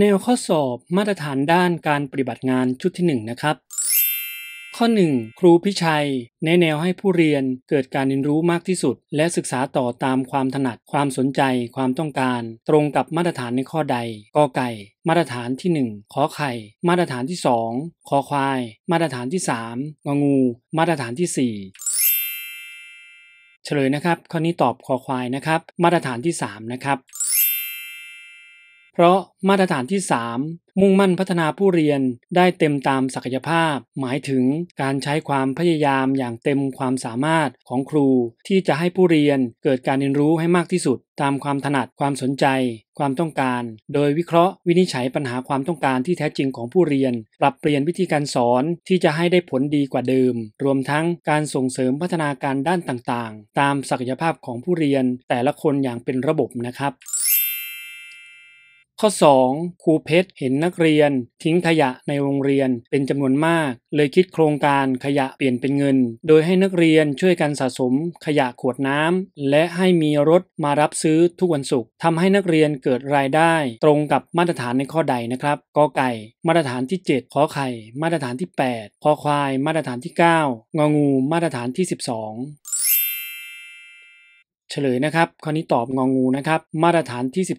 แนวข้อสอบมาตรฐานด้านการปฏิบัติงานชุดที่ 1 นะครับ ข้อ 1 ครูพิชัย แนแนวให้ผู้เรียนเกิดการเรียนรู้มากที่สุด และศึกษาต่อตามความถนัดความสนใจ ความต้องการ ตรงกับมาตรฐานในข้อใดกอไก่มาตรฐานที่ 1ขอไข่มาตรฐานที่2ขอควาย มาตรฐานที่3งงู มาตรฐานที่ 4 เฉลยนะครับ ข้อนี้ตอบคอควายนะครับ มาตรฐานที่ 3 นะครับเพราะมาตรฐานที่ 3 มุ่งมั่นพัฒนาผู้เรียนได้เต็มตามศักยภาพ หมายถึงการใช้ความพยายามอย่างเต็มความสามารถของครู ที่จะให้ผู้เรียนเกิดการเรียนรู้ให้มากที่สุด ตามความถนัดความสนใจความต้องการ โดยวิเคราะห์ วินิจฉัยปัญหาความต้องการที่แท้จริงของผู้เรียนปรับเปลี่ยนวิธีการสอนที่จะให้ได้ผลดีกว่าเดิมรวมทั้งการส่งเสริมพัฒนาการด้านต่างๆ ตามศักยภาพของผู้เรียนแต่ละคนอย่างเป็นระบบนะครับข้อ 2. ครูเพชรเห็นนักเรียนทิ้งขยะในโรงเรียนเป็นจำนวนมาก เลยคิดโครงการขยะเปลี่ยนเป็นเงิน โดยให้นักเรียนช่วยกันสะสมขยะขวดน้ำและให้มีรถมารับซื้อทุกวันศุกร์ทำให้นักเรียนเกิดรายได้ ตรงกับมาตรฐานในข้อใดนะครับกอไก่ มาตรฐานที่ 7ขอไข่ มาตรฐานที่8ขอควายมาตรฐานที่ 9งองูมาตรฐานที่ 12 เฉลยนะครับ ข้อนี้ตอบงองูนะครับ มาตรฐานที่ 12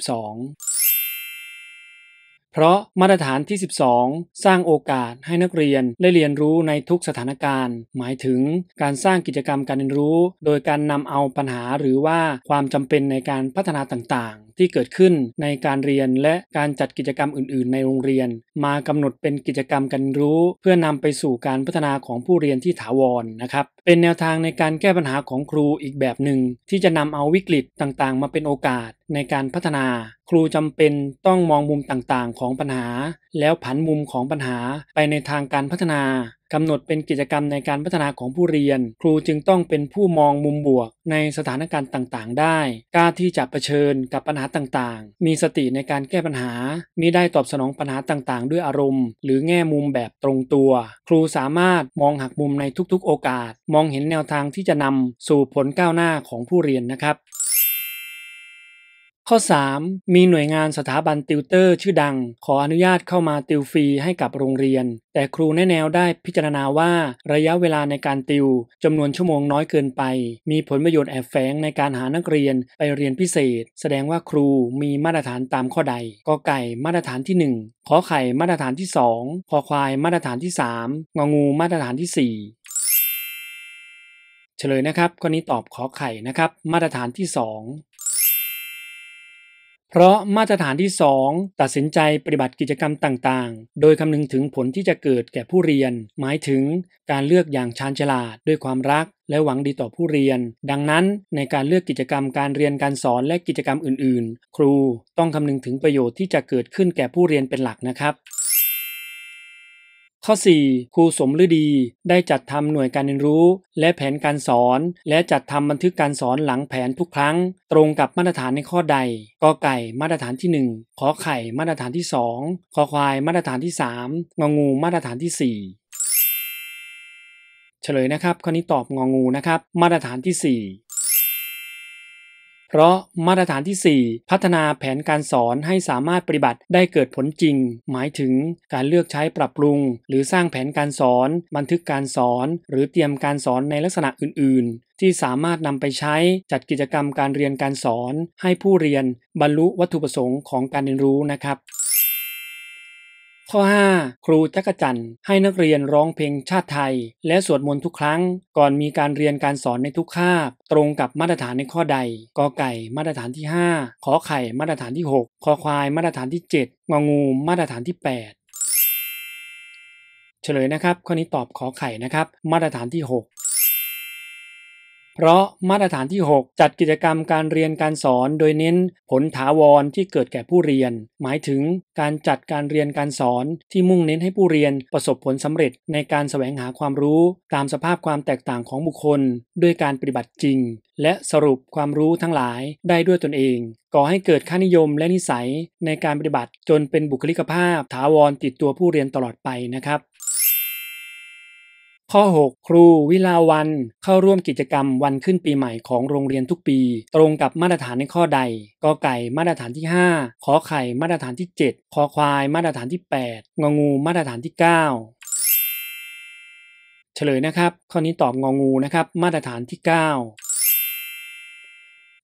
เพราะมาตรฐานที่ 12 สร้างโอกาสให้นักเรียนได้เรียนรู้ในทุกสถานการณ์ หมายถึงการสร้างกิจกรรมการเรียนรู้โดยการนำเอาปัญหาหรือว่าความจำเป็นในการพัฒนาต่างที่เกิดขึ้นในการเรียนและการจัดกิจกรรมอื่น ๆในโรงเรียน มากำหนดเป็นกิจกรรมกันรู้ เพื่อนำไปสู่การพัฒนาของผู้เรียนที่ถาวรนนะครับ เป็นแนวทางในการแก้ปัญหาของครูอีกแบบหนึ่งที่จะนำเอาวิกฤตต่างๆ มาเป็นโอกาสในการพัฒนา ครูจำเป็นต้องมองมุมต่างๆ ของปัญหา แล้วผันมุมของปัญหาไปในทางการพัฒนากำหนดเป็นกิจกรรมในการพัฒนาของผู้เรียน ครูจึงต้องเป็นผู้มองมุมบวกในสถานการณ์ต่างๆ ได้ กล้าที่จะะเผชิญกับปัญหาต่างๆ มีสติในการแก้ปัญหา มีได้ตอบสนองปัญหาต่างๆ ด้วยอารมณ์หรือแง่มุมแบบตรงตัว ครูสามารถมองหักมุมในทุกๆ โอกาส มองเห็นแนวทางที่จะนำสู่ผลก้าวหน้าของผู้เรียนนะครับข้อ 3. มีหน่วยงานสถาบันติวเตอร์ ชื่อดัง ขออนุญาตเข้ามาติวฟรีให้กับโรงเรียน แต่ครูแนแนวได้พิจารณาว่า ระยะเวลาในการติว จำนวนชั่วโมงน้อยเกินไป มีผลประโยชน์แอบแฝงในการหานักเรียนไปเรียนพิเศษ แสดงว่าครูมีมาตรฐานตามข้อใดกอไก่มาตรฐานที่ 1 ขอไข่มาตรฐานที่2คอควายมาตรฐานที่ 3งองูมาตรฐานที่ 4 เฉลยนะครับ ข้อนี้ตอบขอไข่นะครับ มาตรฐานที่ 2เพราะมาตรฐานที่ 2 ตัดสินใจปฏิบัติกิจกรรมต่างๆ โดยคำนึงถึงผลที่จะเกิดแก่ผู้เรียน หมายถึงการเลือกอย่างชาญฉลาดด้วยความรักและหวังดีต่อผู้เรียน ดังนั้นในการเลือกกิจกรรมการเรียนการสอนและกิจกรรมอื่น ๆ ครูต้องคำนึงถึงประโยชน์ที่จะเกิดขึ้นแก่ผู้เรียนเป็นหลักนะครับข้อ 4. ครูสมฤดี ได้จัดทำหน่วยการเรียนรู้ และแผนการสอน และจัดทำบันทึกการสอนหลังแผนทุกครั้ง ตรงกับมาตรฐานในข้อใดกอไก่มาตรฐานที่ 1ขอไข่มาตรฐานที่2ขอควายมาตรฐานที่ 3งองูมาตรฐานที่ 4 เฉลยนะครับข้อนี้ตอบงองูนะครับมาตรฐานที่4เพราะมาตรฐานที่ 4 พัฒนาแผนการสอนให้สามารถปฏิบัติได้เกิดผลจริง หมายถึงการเลือกใช้ปรับปรุง หรือสร้างแผนการสอน บันทึกการสอน หรือเตรียมการสอนในลักษณะอื่น ๆ ที่สามารถนำไปใช้จัดกิจกรรมการเรียนการสอนให้ผู้เรียนบรรลุวัตถุประสงค์ของการเรียนรู้นะครับข้อ 5 ครูจักจันให้นักเรียนร้องเพลงชาติไทย และสวดมนต์ทุกครั้ง ก่อนมีการเรียนการสอนในทุกคาบ ตรงกับมาตรฐานในข้อใดกอไก่ มาตรฐานที่ 5ขอไข่ มาตรฐานที่6คอควายมาตรฐานที่ 7งองู มาตรฐานที่ 8 เฉลยนะครับข้อนี้ตอบขอไข่นะครับมาตรฐานที่ 6เพราะมาตรฐานที่ 6 จัดกิจกรรมการเรียนการสอนโดยเน้นผลถาวรที่เกิดแก่ผู้เรียน หมายถึงการจัดการเรียนการสอนที่มุ่งเน้นให้ผู้เรียนประสบผลสำเร็จ ในการแสวงหาความรู้ ตามสภาพความแตกต่างของบุคคลด้วยการปฏิบัติจริง และสรุปความรู้ทั้งหลายได้ด้วยตนเองก่อให้เกิดค่านิยมและนิสัย ในการปฏิบัติจนเป็นบุคลิกภาพ ถาวรติดตัวผู้เรียนตลอดไปนะครับข้อ 6 ครูวิลาวัน เข้าร่วมกิจกรรมวันขึ้นปีใหม่ของโรงเรียนทุกปี ตรงกับมาตรฐานในข้อใดกอไก่มาตรฐานที่ 5ขอไข่มาตรฐานที่ 7คอควายมาตรฐานที่ 8งองูมาตรฐานที่ 9 เฉลยนะครับ ข้อนี้ตอบงองูนะครับ มาตรฐานที่ 9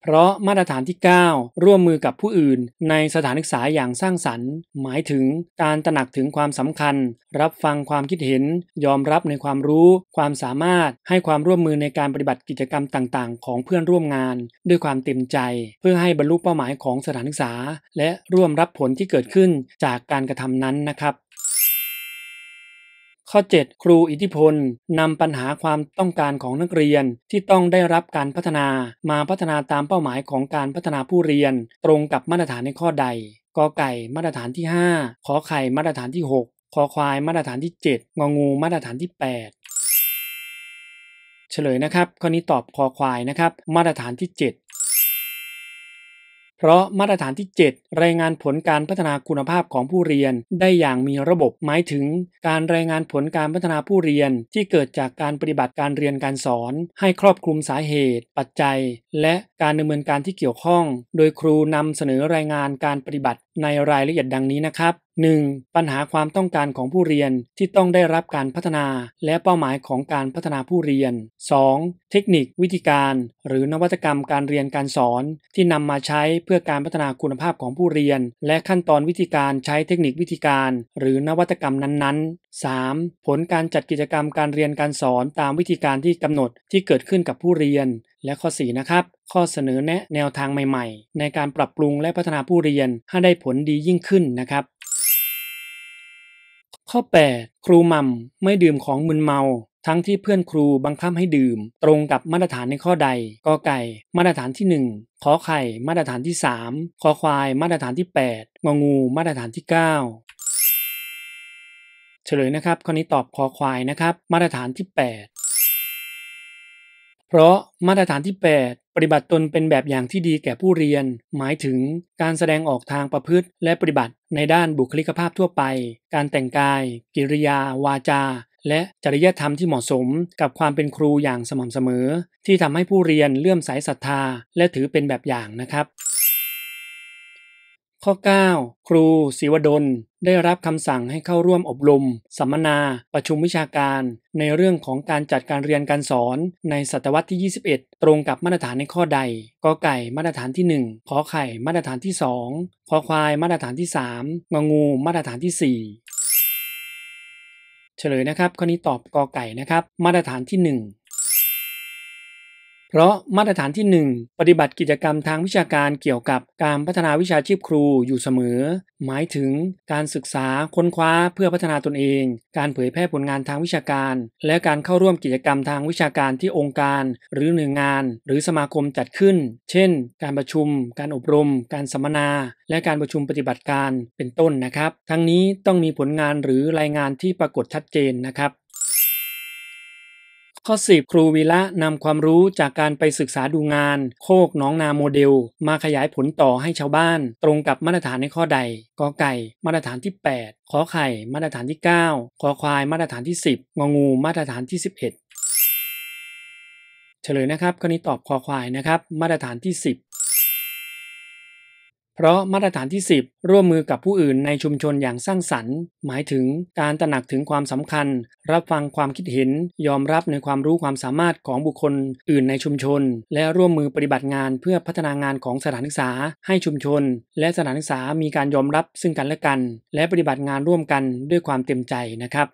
เพราะมาตรฐานที่ 9 ร่วมมือกับผู้อื่น ในสถานศึกษาอย่างสร้างสรรค์ หมายถึงการตระหนักถึงความสำคัญ รับฟังความคิดเห็น ยอมรับในความรู้ ความสามารถ ให้ความร่วมมือในการปฏิบัติกิจกรรมต่าง ๆ ของเพื่อนร่วมงาน ด้วยความเต็มใจ เพื่อให้บรรลุเป้าหมายของสถานศึกษา และร่วมรับผลที่เกิดขึ้นจากการกระทำนั้นนะครับข้อ7ครูอิทธิพล นำปัญหาความต้องการของนักเรียนที่ต้องได้รับการพัฒนามาพัฒนาตามเป้าหมายของการพัฒนาผู้เรียนตรงกับมาตรฐานในข้อใดกอไก่มาตรฐานที่ 5ขอไข่มาตรฐานที่ 6คอควายมาตรฐานที่7งองูมาตรฐานที่ 8 เฉลยนะครับข้อนี้ตอบคอควายนะครับมาตรฐานที่ 7เพราะมาตรฐานที่ 7 รายงานผลการพัฒนาคุณภาพของผู้เรียน ได้อย่างมีระบบหมายถึง การรายงานผลการพัฒนาผู้เรียน ที่เกิดจากการปฏิบัติการเรียนการสอน ให้ครอบคลุมสาเหตุ ปัจจัย และการดำเนินการที่เกี่ยวข้อง โดยครูนำเสนอรายงานการปฏิบัติในรายละเอียดดังนี้นะครับ 1. ปัญหาความต้องการของผู้เรียนที่ต้องได้รับการพัฒนาและเป้าหมายของการพัฒนาผู้เรียน 2. เทคนิควิธีการ หรือนวัตกรรมการเรียนการสอน ที่นำมาใช้เพื่อการพัฒนาคุณภาพของผู้เรียน และขั้นตอนวิธีการใช้เทคนิควิธีการ หรือนวัตกรรมนั้นๆ 3. ผลการจัดกิจกรรมการเรียนการสอนตามวิธีการที่กำหนดที่เกิดขึ้นกับผู้เรียน และข้อ4นะครับ ข้อเสนอแนะแนวทางใหม่ๆ ในการปรับปรุงและพัฒนาผู้เรียนให้ได้ผลดียิ่งขึ้นนะครับข้อ 8 ครูมัมไม่ดื่มของมึนเมา ทั้งที่เพื่อนครูบังคับให้ดื่ม ตรงกับมาตรฐานในข้อใดกอไก่ มาตรฐานที่ 1ขอไข่ มาตรฐานที่3ขอควายมาตรฐานที่8งงูมาตรฐานที่ 9 เฉลยนะครับข้อนี้ตอบขอควายนะครับ มาตรฐานที่ 8 เพราะมาตรฐานที่ 8ปฏิบัติตนเป็นแบบอย่างที่ดีแก่ผู้เรียน หมายถึงการแสดงออกทางประพฤติและปฏิบัติในด้านบุคลิกภาพทั่วไป การแต่งกาย กิริยา วาจา และจริยธรรมที่เหมาะสมกับความเป็นครูอย่างสม่ำเสมอ ที่ทำให้ผู้เรียนเลื่อมใสศรัทธาและถือเป็นแบบอย่างนะครับข้อ 9 ครูศิวดลได้รับคำสั่งให้เข้าร่วมอบรมสัมมนาประชุมวิชาการ ในเรื่องของการจัดการเรียนการสอนในศตวรรษที่ 21 ตรงกับมาตรฐานในข้อใดกอไก่มาตรฐานที่ 1ขอไข่มาตรฐานที่ 2 ขอควายมาตรฐานที่ 3 งงูมาตรฐานที่ 4 เฉลยนะครับ ข้อนี้ตอบกอไก่นะครับ มาตรฐานที่ 1เพราะมาตรฐานที่ 1 ปฏิบัติกิจกรรมทางวิชาการเกี่ยวกับการพัฒนาวิชาชีพครูอยู่เสมอ หมายถึงการศึกษาค้นคว้าเพื่อพัฒนาตนเอง การเผยแพร่ผลงานทางวิชาการ และการเข้าร่วมกิจกรรมทางวิชาการที่องค์การ หรือหน่วยงานหรือสมาคมจัดขึ้น เช่น การประชุม การอบรม การสัมมนา และการประชุมปฏิบัติการเป็นต้นนะครับ ทั้งนี้ต้องมีผลงานหรือรายงานที่ปรากฏชัดเจนนะครับข้อ 10ครูวีระนำความรู้จากการไปศึกษาดูงาน โคกน้องนาโมเดล มาขยายผลต่อให้ชาวบ้าน ตรงกับมาตรฐานในข้อใดกอไก่มาตรฐานที่ 8 ขอไข่มาตรฐานที่9ขอควายมาตรฐานที่ 10งองูมาตรฐานที่11เฉลยนะครับข้อนี้ตอบคอควายนะครับมาตรฐานที่ 10เพราะมาตรฐานที่ 10 ร่วมมือกับผู้อื่นในชุมชนอย่างสร้างสรรค์ หมายถึงการตระหนักถึงความสำคัญ รับฟังความคิดเห็น ยอมรับในความรู้ความสามารถของบุคคลอื่นในชุมชน และร่วมมือปฏิบัติงานเพื่อพัฒนางานของสถานศึกษาให้ชุมชน และสถานศึกษามีการยอมรับซึ่งกันและกัน และปฏิบัติงานร่วมกันด้วยความเต็มใจนะครับ